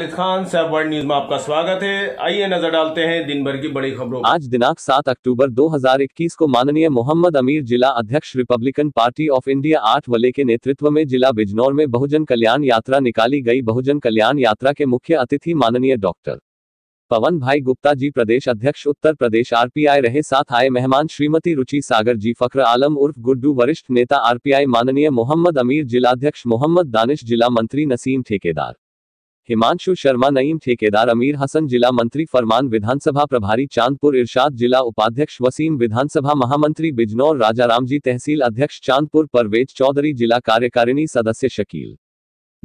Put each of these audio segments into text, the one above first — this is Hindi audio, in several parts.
खालिद खान सैफ वर्ल्ड न्यूज में आपका स्वागत है आइए नजर डालते हैं दिन भर की बड़ी खबरों आज दिनांक 7 अक्टूबर 2021 को माननीय मोहम्मद अमीर जिला अध्यक्ष रिपब्लिकन पार्टी ऑफ इंडिया आठ वले के नेतृत्व में जिला बिजनौर में बहुजन कल्याण यात्रा निकाली गई बहुजन कल्याण यात्रा के मुख्य अतिथि माननीय डॉक्टर पवन भाई गुप्ता जी प्रदेश अध्यक्ष उत्तर प्रदेश आरपीआई रहे साथ आए मेहमान श्रीमती रुचि सागर जी फकर आलम उर्फ गुड्डू वरिष्ठ नेता आरपीआई माननीय मोहम्मद अमीर जिलाध्यक्ष मोहम्मद दानिश जिला मंत्री नसीम ठेकेदार हिमांशु शर्मा नईम ठेकेदार अमीर हसन जिला मंत्री फरमान विधानसभा प्रभारी चांदपुर इरशाद जिला उपाध्यक्ष वसीम विधानसभा महामंत्री बिजनौर राजा रामजी तहसील अध्यक्ष चांदपुर परवेज चौधरी जिला कार्यकारिणी सदस्य शकील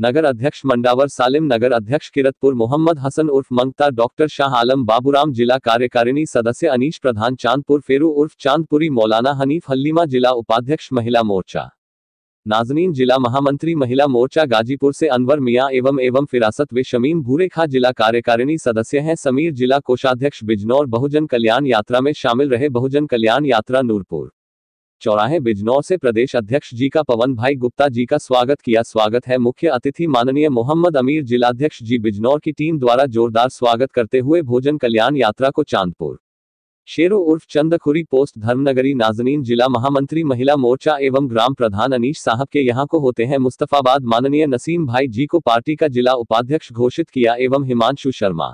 नगर अध्यक्ष मंडावर सालिम नगर अध्यक्ष किरतपुर मोहम्मद हसन उर्फ मंगता डॉक्टर शाह आलम बाबूराम जिला कार्यकारिणी सदस्य अनीश प्रधान चांदपुर फेरू उर्फ चांदपुरी मौलाना हनीफ हल्लीमा जिला उपाध्यक्ष महिला मोर्चा नाजनीन जिला महामंत्री महिला मोर्चा गाजीपुर से अनवर मियां एवं एवं फिरासत वे शमीम भूरे खा जिला कार्यकारिणी सदस्य हैं समीर जिला कोषाध्यक्ष बिजनौर बहुजन कल्याण यात्रा में शामिल रहे बहुजन कल्याण यात्रा नूरपुर चौराहे बिजनौर से प्रदेश अध्यक्ष जी का पवन भाई गुप्ता जी का स्वागत किया स्वागत है मुख्य अतिथि माननीय मोहम्मद अमीर जिलाध्यक्ष जी बिजनौर की टीम द्वारा जोरदार स्वागत करते हुए भोजन कल्याण यात्रा को चांदपुर शेरो उर्फ चंदखुरी पोस्ट धर्मनगरी नाजनीन जिला महामंत्री महिला मोर्चा एवं ग्राम प्रधान अनीश साहब के यहाँ को होते हैं मुस्तफाबाद माननीय नसीम भाई जी को पार्टी का जिला उपाध्यक्ष घोषित किया एवं हिमांशु शर्मा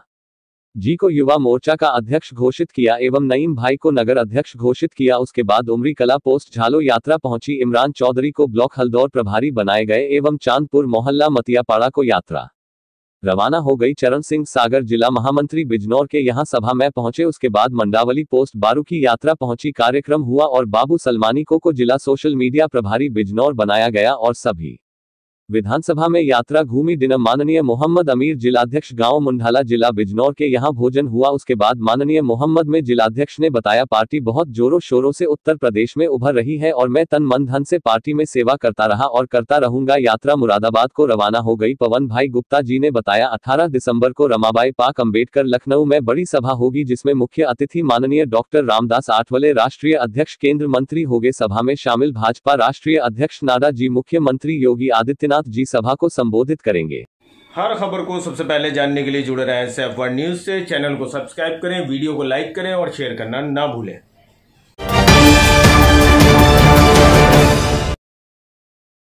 जी को युवा मोर्चा का अध्यक्ष घोषित किया एवं नईम भाई को नगर अध्यक्ष घोषित किया उसके बाद उमरी कला पोस्ट झालो यात्रा पहुंची इमरान चौधरी को ब्लॉक हल्दौर प्रभारी बनाए गए एवं चांदपुर मोहल्ला मतियापाड़ा को यात्रा रवाना हो गई चरण सिंह सागर जिला महामंत्री बिजनौर के यहां सभा में पहुंचे उसके बाद मंडावली पोस्ट बारू की यात्रा पहुंची कार्यक्रम हुआ और बाबू सलमानी को को जिला सोशल मीडिया प्रभारी बिजनौर बनाया गया और सभी विधानसभा में यात्रा घूमी दिन माननीय मोहम्मद अमीर जिलाध्यक्ष गांव मुंडाला जिला बिजनौर के यहां भोजन हुआ उसके बाद माननीय मोहम्मद में जिलाध्यक्ष ने बताया पार्टी बहुत जोरों शोरों से उत्तर प्रदेश में उभर रही है और मैं तन मन धन से पार्टी में सेवा करता रहा और करता रहूंगा यात्रा मुरादाबाद को रवाना हो गई पवन भाई गुप्ता जी ने बताया अठारह दिसम्बर को रमाबाई पाक अम्बेडकर लखनऊ में बड़ी सभा होगी जिसमें मुख्य अतिथि माननीय डॉक्टर रामदास आठवले राष्ट्रीय अध्यक्ष केंद्र मंत्री होगे सभा में शामिल भाजपा राष्ट्रीय अध्यक्ष नाडा जी मुख्यमंत्री योगी आदित्यनाथ साथ जी सभा को संबोधित करेंगे हर खबर को सबसे पहले जानने के लिए जुड़े रहे एफ वन न्यूज से चैनल को सब्सक्राइब करें वीडियो को लाइक करें और शेयर करना ना भूलें